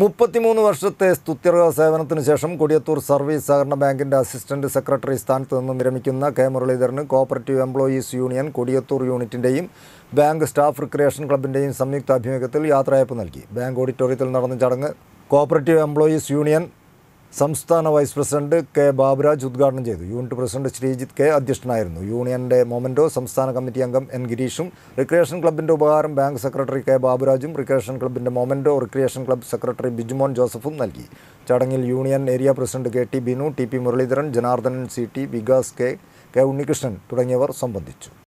മുപ്പത്തിമൂന്ന് വർഷത്തെ സ്തുത്യർഹ സേവനത്തിന് ശേഷം കൊടിയത്തൂർ സർവീസ് സഹകരണ ബാങ്കിൻ്റെ അസിസ്റ്റന്റ് സെക്രട്ടറി സ്ഥാനത്ത് നിന്ന് വിരമിക്കുന്ന കെ മുരളീധരന് കോപ്പറേറ്റീവ് എംപ്ലോയീസ് യൂണിയൻ കൊടിയത്തൂർ യൂണിറ്റിൻ്റെയും ബാങ്ക് സ്റ്റാഫ് റിക്രിയേഷൻ ക്ലബിൻ്റെയും സംയുക്താഭിമുഖ്യത്തിൽ യാത്രയപ്പ് യാത്രയയപ്പ് നൽകി ബാങ്ക് ഓഡിറ്റോറിയത്തിൽ നടന്ന ചടങ്ങ് കോപ്പറേറ്റീവ് എംപ്ലോയീസ് യൂണിയൻ സംസ്ഥാന വൈസ് പ്രസിഡന്റ് കെ ബാബുരാജ് ഉദ്ഘാടനം ചെയ്തു യൂണിറ്റ് പ്രസിഡന്റ് ശ്രീജിത്ത് കെ അധ്യക്ഷനായിരുന്നു യൂണിയന്റെ മൊമെന്റോ സംസ്ഥാന കമ്മിറ്റി അംഗം എൻ ഗിരീഷും റിക്രിയേഷൻ ക്ലബിന്റെ ഉപകാരം ബാങ്ക് സെക്രട്ടറി കെ ബാബുരാജും റിക്രിയേഷൻ ക്ലബിന്റെ memento recreation club secretary Bijumon ജോസഫും നൽകി ചടങ്ങിൽ union area president K T Binu T P Muraleedharan Janardhanan C T Vikas K K Unnikrishnan തുടങ്ങിയവർ സംബന്ധിച്ചു